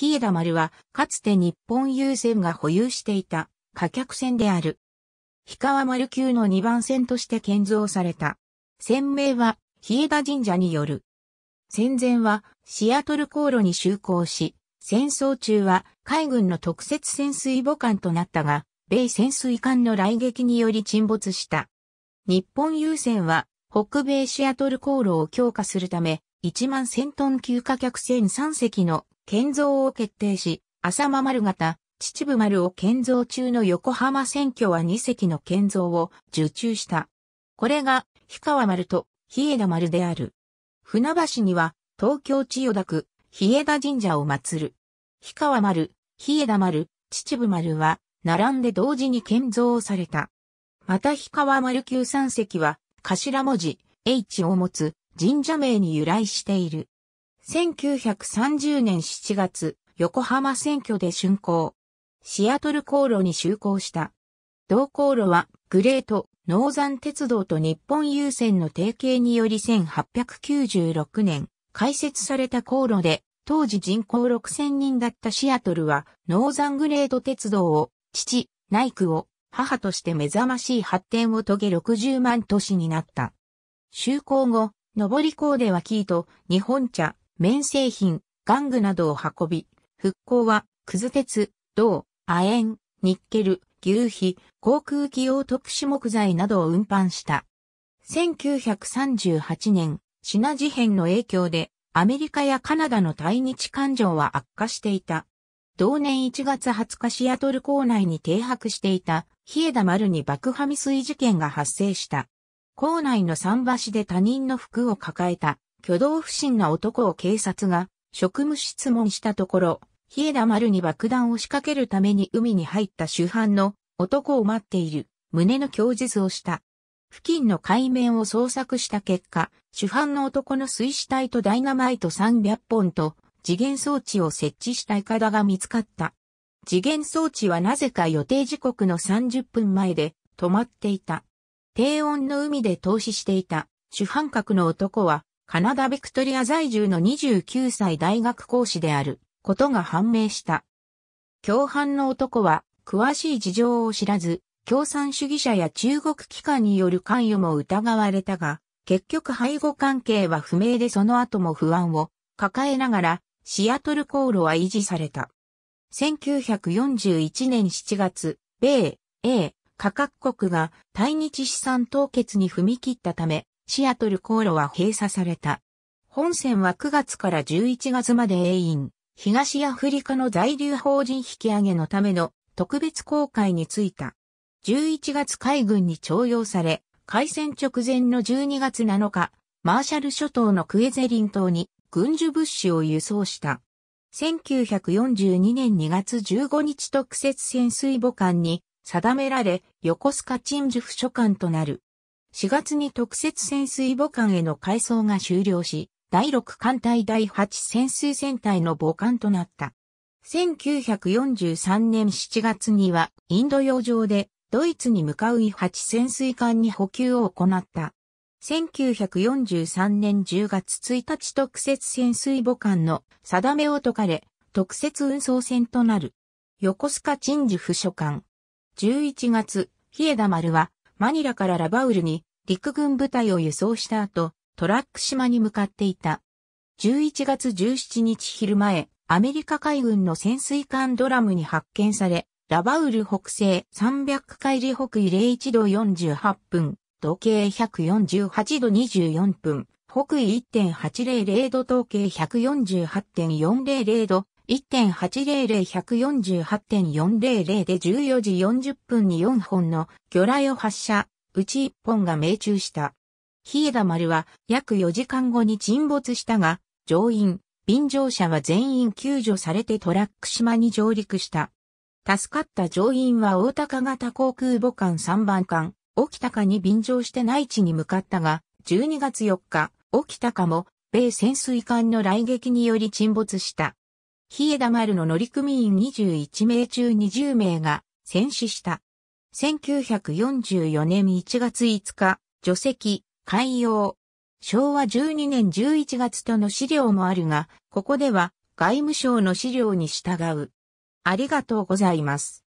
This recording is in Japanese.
日枝丸は、かつて日本郵船が保有していた、貨客船である。日川丸級の2番船として建造された。船名は、日枝神社による。戦前は、シアトル航路に就航し、戦争中は、海軍の特設潜水母艦となったが、米潜水艦の来撃により沈没した。日本郵船は、北米シアトル航路を強化するため、1万1000トン級貨客船3隻の建造を決定し、浅間丸型、秩父丸を建造中の横浜選挙は2隻の建造を受注した。これが、氷川丸と、日枝丸である。船橋には、東京千代田区、日枝神社を祀る。氷川丸、日枝丸、秩父丸は、並んで同時に建造された。また氷川丸級三隻は、頭文字、H を持つ神社名に由来している。1930年7月、横浜選挙で竣工。シアトル航路に就航した。同航路は、グレート、ノーザン鉄道と日本郵船の提携により1896年、開設された航路で、当時人口6000人だったシアトルは、ノーザングレート鉄道を、父、ナイクを、母として目覚ましい発展を遂げ60万都市になった。就航後、上り港ではキート、日本茶、綿製品、玩具などを運び、復興は、くず鉄、銅、亜鉛、ニッケル、牛皮、航空機用特殊木材などを運搬した。1938年、シナ事変の影響で、アメリカやカナダの対日感情は悪化していた。同年1月20日シアトル港内に停泊していた、ヒエダ丸に爆破未遂事件が発生した。港内の桟橋で他人の服を抱えた挙動不審な男を警察が職務質問したところ、冷えだ丸に爆弾を仕掛けるために海に入った主犯の男を待っている胸の供述をした。付近の海面を捜索した結果、主犯の男の水死体とダイナマイト300本と次元装置を設置したいかだが見つかった。次元装置はなぜか予定時刻の30分前で止まっていた。低温の海で凍死していた主犯格の男はカナダビクトリア在住の29歳大学講師であることが判明した。共犯の男は詳しい事情を知らず、共産主義者や中国機関による関与も疑われたが、結局背後関係は不明でその後も不安を抱えながら、シアトル航路は維持された。1941年7月、米、英、価格国が対日資産凍結に踏み切ったため、シアトル航路は閉鎖された。本線は9月から11月まで永員、東アフリカの在留邦人引き上げのための特別航海に着いた。11月海軍に徴用され、海戦直前の12月7日、マーシャル諸島のクエゼリン島に軍需物資を輸送した。1942年2月15日特設潜水母艦に定められ、横須賀鎮守府所管となる。4月に特設潜水母艦への改装が終了し、第6艦隊第8潜水船隊の母艦となった。1943年7月にはインド洋上でドイツに向かう E8 潜水艦に補給を行った。1943年10月1日特設潜水母艦の定めを解かれ、特設運送船となる。横須賀鎮守府所艦。11月、日枝丸はマニラからラバウルに陸軍部隊を輸送した後、トラック島に向かっていた。11月17日昼前、アメリカ海軍の潜水艦ドラムに発見され、ラバウル北西300海里北緯01度48分、時計148度24分、北緯1.800度統計148.400度、1.800-148.400で14時40分に4本の魚雷を発射、うち1本が命中した。日枝丸は約4時間後に沈没したが、乗員、便乗者は全員救助されてトラック島に上陸した。助かった乗員は大高型航空母艦3番艦、沖高に便乗して内地に向かったが、12月4日、沖高も米潜水艦の来撃により沈没した。日枝丸の乗組員21名中20名が戦死した。1944年1月5日、除籍、海洋。昭和12年11月との資料もあるが、ここでは外務省の資料に従う。ありがとうございます。